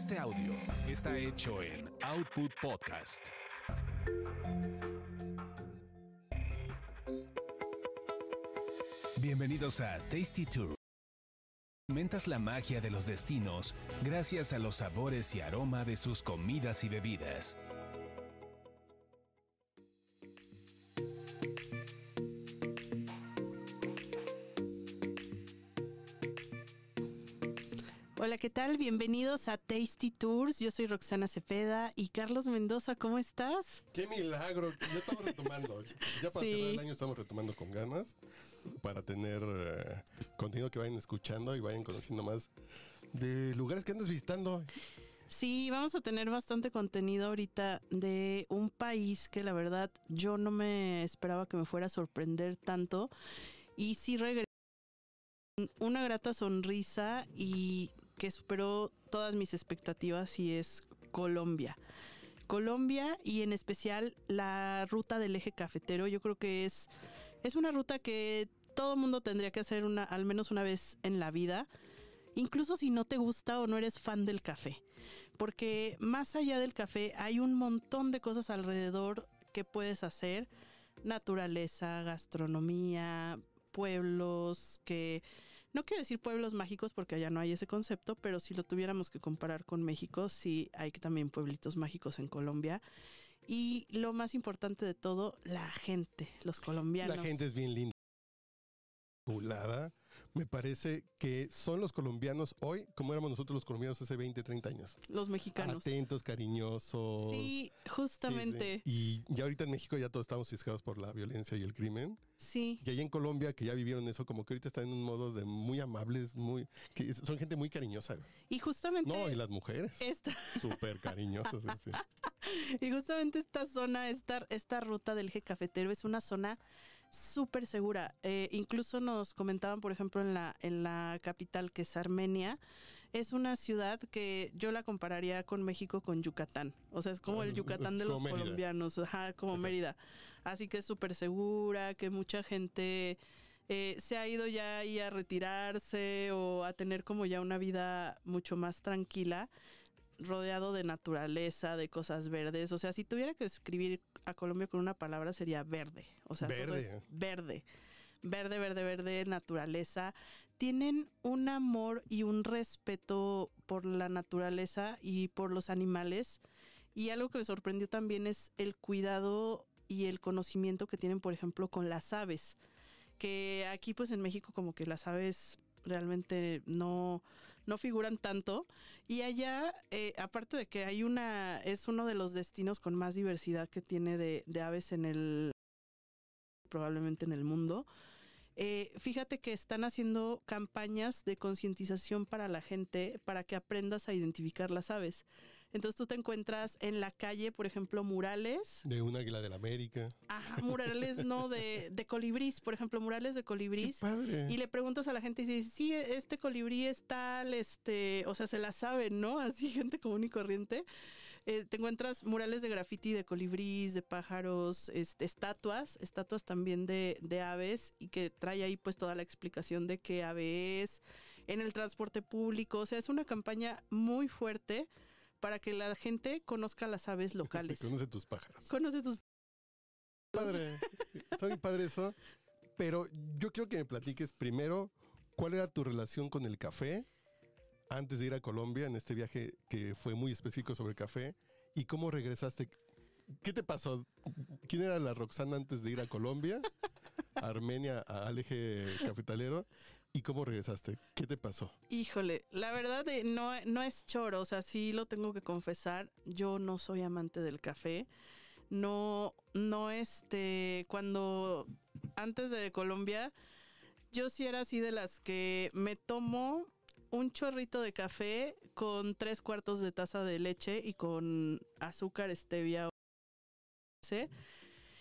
Este audio está hecho en Output Podcast. Bienvenidos a Tasty Tour. Aumentas la magia de los destinos gracias a los sabores y aroma de sus comidas y bebidas. Hola, ¿qué tal? Bienvenidos a Tasty Tours. Yo soy Roxana Cepeda y Carlos Mendoza, ¿cómo estás? ¡Qué milagro! Ya estamos retomando. Ya para el año estamos retomando con ganas para tener eh, contenido que vayan escuchando y vayan conociendo más de lugares que andas visitando. Sí, vamos a tener bastante contenido ahorita de un país que la verdad yo no me esperaba que me fuera a sorprender tanto y sí con una grata sonrisa y que superó todas mis expectativas y es Colombia. Colombia y en especial la ruta del eje cafetero, yo creo que es, es una ruta que todo mundo tendría que hacer una, al menos una vez en la vida, incluso si no te gusta o no eres fan del café, porque más allá del café hay un montón de cosas alrededor que puedes hacer, naturaleza, gastronomía, pueblos que no quiero decir pueblos mágicos porque allá no hay ese concepto, pero si lo tuviéramos que comparar con México, sí hay también pueblitos mágicos en Colombia. Y lo más importante de todo, la gente, los colombianos. La gente es bien linda me parece que son los colombianos hoy como éramos nosotros los colombianos hace 20, 30 años. Los mexicanos. Atentos, cariñosos. Sí, justamente. Y ya ahorita en México ya todos estamos ciscados por la violencia y el crimen. Sí. Y ahí en Colombia, que ya vivieron eso, como que ahorita están en un modo de muy amables, muy que son gente muy cariñosa. Y justamente. No, y las mujeres. Esta. Súper cariñosas, en fin. Y justamente esta zona, esta, esta ruta del eje cafetero es una zona súper segura. Eh, incluso nos comentaban, por ejemplo, en la, en la capital que es Armenia, es una ciudad que yo la compararía con México, con Yucatán. O sea, es como el Yucatán de los colombianos, ajá, como Mérida. Así que es súper segura, que mucha gente... Eh, se ha ido ya ahí a retirarse o a tener como ya una vida mucho más tranquila rodeado de naturaleza, de cosas verdes. O sea, si tuviera que escribir a Colombia con una palabra sería verde. O sea, verde. verde. Verde, verde, verde, naturaleza. Tienen un amor y un respeto por la naturaleza y por los animales. Y algo que me sorprendió también es el cuidado y el conocimiento que tienen, por ejemplo, con las aves. Que aquí, pues en México, como que las aves realmente no no figuran tanto. Y allá, eh, aparte de que hay una, es uno de los destinos con más diversidad que tiene de, aves en el, probablemente en el mundo. Eh, fíjate que están haciendo campañas de concientización para la gente para que aprendas a identificar las aves. Entonces tú te encuentras en la calle, por ejemplo, murales. De un águila de la América. Ajá, murales, no, de, de colibrís, por ejemplo, murales de colibrís. padre. Y le preguntas a la gente y dices, sí, este colibrí es tal, este, o sea, se la saben, ¿no? Así, gente común y corriente. Eh, te encuentras murales de graffiti, de colibrís, de pájaros, este, estatuas, estatuas también de, de aves y que trae ahí pues toda la explicación de qué ave es, en el transporte público. O sea, es una campaña muy fuerte para que la gente conozca las aves locales. Conoce tus pájaros. Conoce tus Padre, soy padre eso, pero yo quiero que me platiques primero cuál era tu relación con el café antes de ir a Colombia en este viaje que fue muy específico sobre el café y cómo regresaste. ¿Qué te pasó? ¿Quién era la Roxana antes de ir a Colombia? A Armenia, al eje cafetalero. ¿Y cómo regresaste? ¿Qué te pasó? Híjole, la verdad eh, no, no es choro, o sea, sí lo tengo que confesar, yo no soy amante del café. No, no, este, cuando antes de Colombia, yo sí era así de las que me tomo un chorrito de café con tres cuartos de taza de leche y con azúcar, stevia o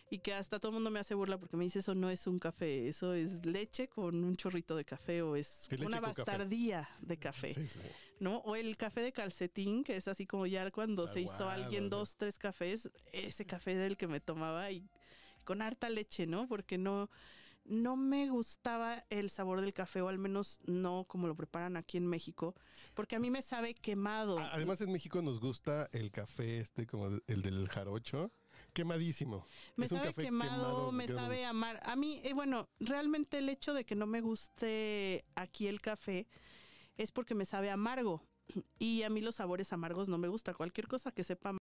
y que hasta todo el mundo me hace burla porque me dice eso no es un café, eso es leche con un chorrito de café o es una bastardía de café, ¿no? O el café de calcetín, que es así como ya cuando se hizo alguien dos, tres cafés, ese café era el que me tomaba y con harta leche, ¿no? Porque no, no me gustaba el sabor del café, o al menos no como lo preparan aquí en México, porque a mí me sabe quemado. Además, en México nos gusta el café este, como el del jarocho quemadísimo. Me sabe quemado, me sabe amar. A mí, eh, bueno, realmente el hecho de que no me guste aquí el café es porque me sabe amargo. Y a mí los sabores amargos no me gusta. Cualquier cosa que sepa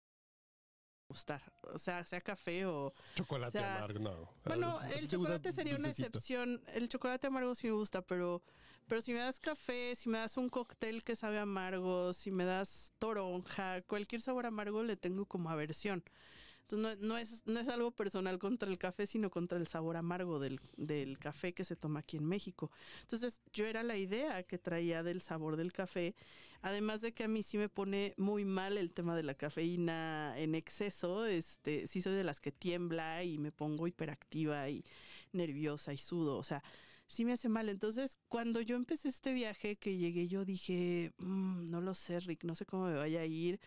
gustar, o sea, sea café o chocolate amargo, no. Bueno, el chocolate sería una excepción. El chocolate amargo sí me gusta, pero pero si me das café, si me das un cóctel que sabe amargo, si me das toronja, cualquier sabor amargo le tengo como aversión no, es, algo personal contra el café, sino contra el sabor amargo del, café que se toma aquí en México. Entonces yo era la idea que traía del sabor del café, además de que a mí sí me pone muy mal el tema de la cafeína en exceso, este, sí soy de las que tiembla y me pongo hiperactiva y nerviosa y sudo, o sea, sí me hace mal. Entonces cuando yo empecé este viaje que llegué yo dije, mm, no lo sé Rick, no sé cómo me vaya a ir,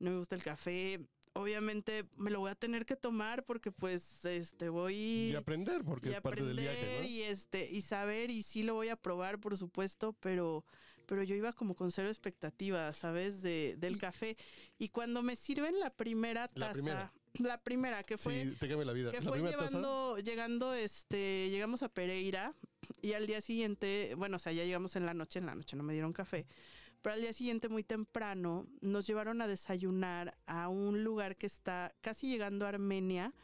no me gusta el café obviamente me lo voy a tener que tomar porque pues este voy y aprender porque es parte del viaje ¿no? y este y saber y sí lo voy a probar por supuesto pero pero yo iba como con cero expectativas sabes de, del café y cuando me sirven la primera taza la primera, que fue sí, te la vida que fue llevando llegando este llegamos a Pereira y al día siguiente bueno o sea ya llegamos en la noche en la noche no me dieron café pero al día siguiente, muy temprano, nos llevaron a desayunar a un lugar que está casi llegando a Armenia,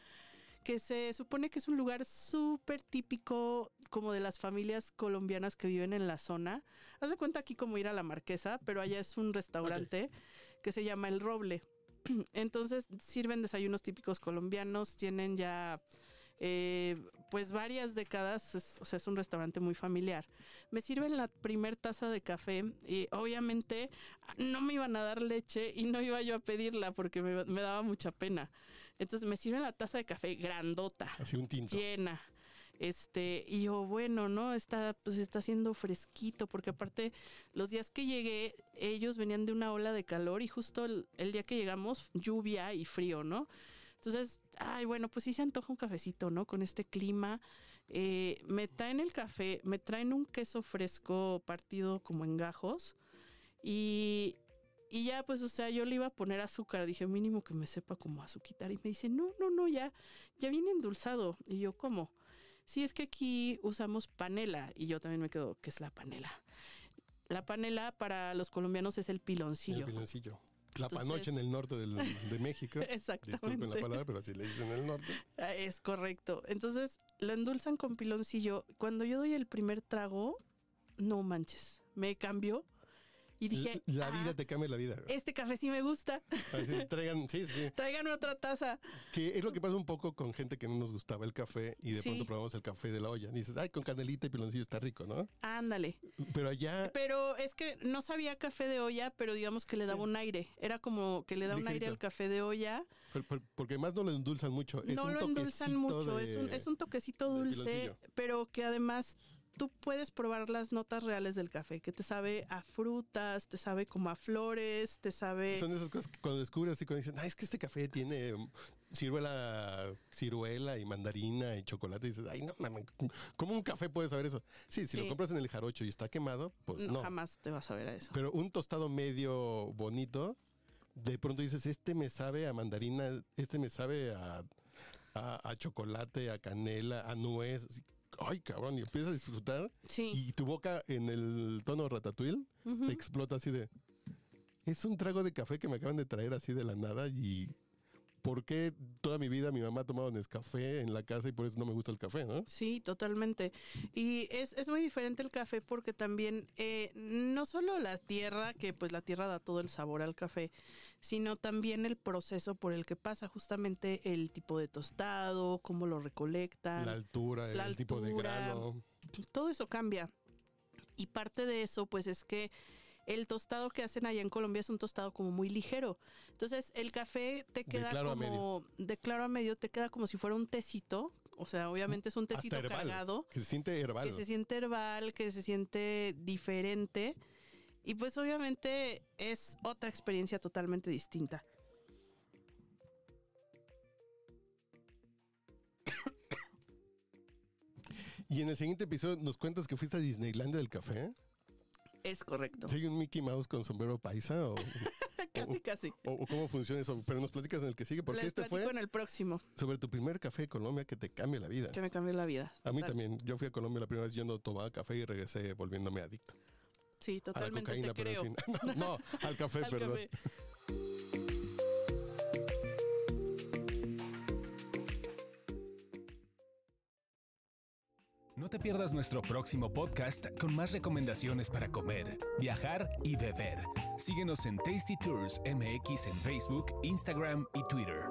que se supone que es un lugar súper típico como de las familias colombianas que viven en la zona. Haz de cuenta aquí como ir a la Marquesa, pero allá es un restaurante que se llama El Roble. Entonces sirven desayunos típicos colombianos, tienen ya eh, pues varias décadas, o sea, es un restaurante muy familiar. Me sirven la primer taza de café y obviamente no me iban a dar leche y no iba yo a pedirla porque me, daba mucha pena. Entonces me sirven la taza de café grandota. un tinto. Llena. Este, y yo, bueno, ¿no? Está, pues está haciendo fresquito, porque aparte, los días que llegué, ellos venían de una ola de calor y justo el día que llegamos, lluvia y frío, ¿no? Entonces, ay, bueno, pues sí se antoja un cafecito, ¿no? Con este clima. Eh, me traen el café, me traen un queso fresco partido como en gajos. Y, ya, pues, o sea, yo le iba a poner azúcar. Dije, mínimo que me sepa como azúcar Y me dice, no, no, no, ya, ya viene endulzado. Y yo, ¿cómo? Sí, es que aquí usamos panela. Y yo también me quedo, ¿qué es la panela? La panela para los colombianos es el piloncillo. El piloncillo. La panoche en el norte de México. Exactamente. Disculpen la palabra, pero así le dicen en el norte. Ah, es correcto. Entonces, la endulzan con piloncillo. Cuando yo doy el primer trago, no manches, me cambió y dije. La, vida ah, te cambia la vida. Este café sí me gusta. traigan, sí, sí. otra taza. Que es lo que pasa un poco con gente que no nos gustaba el café y de pronto probamos el café de la olla. Y dices, ay, con canelita y piloncillo está rico, ¿no? Ándale. Pero allá. Pero es que no sabía café de olla, pero digamos que le daba un aire. Era como que le da un aire al café de olla. porque además no lo endulzan mucho. Es no lo endulzan mucho. es un toquecito dulce, pero que además tú puedes probar las notas reales del café, que te sabe a frutas, te sabe como a flores, te sabe... Son esas cosas que cuando descubres y cuando dicen, ay es que este café tiene um, ciruela, ciruela y mandarina y chocolate, dices, ay, no, mames, ¿cómo un café puede saber eso? Sí, si lo compras en el jarocho y está quemado, pues no, Jamás te vas a ver a eso. Pero un tostado medio bonito, de pronto dices, este me sabe a mandarina, este me sabe a, a chocolate, a canela, a nuez ay cabrón, y empiezas a disfrutar. Y tu boca en el tono ratatouille te explota así de... Es un trago de café que me acaban de traer así de la nada y por qué toda mi vida mi mamá ha un café en la casa y por eso no me gusta el café, ¿no? Sí, totalmente. Y es, muy diferente el café porque también eh, no solo la tierra, que pues la tierra da todo el sabor al café, sino también el proceso por el que pasa, justamente el tipo de tostado, cómo lo recolectan. La altura, el tipo de grano. Todo eso cambia. Y parte de eso, pues es que el tostado que hacen allá en Colombia es un tostado como muy ligero. Entonces el café te queda como de claro a medio, te queda como si fuera un tecito. O sea, obviamente es un tecito cargado. Que se siente herbal. Que se siente herbal, que se siente diferente. Y pues obviamente es otra experiencia totalmente distinta. Y en el siguiente episodio nos cuentas que fuiste a Disneylandia del café. Es correcto. ¿Soy un Mickey Mouse con sombrero paisa o...? casi, casi. O, cómo funciona eso. Pero nos platicas en el que sigue, porque este fue. en el próximo. Sobre tu primer café de Colombia que te cambia la vida. Que me cambió la vida. A mí también. Yo fui a Colombia la primera vez yendo no tomaba café y regresé volviéndome adicto. Sí, totalmente. A cocaína, No, al café, al Café. No te pierdas nuestro próximo podcast con más recomendaciones para comer, viajar y beber. Síguenos en Tasty Tours MX en Facebook, Instagram y Twitter.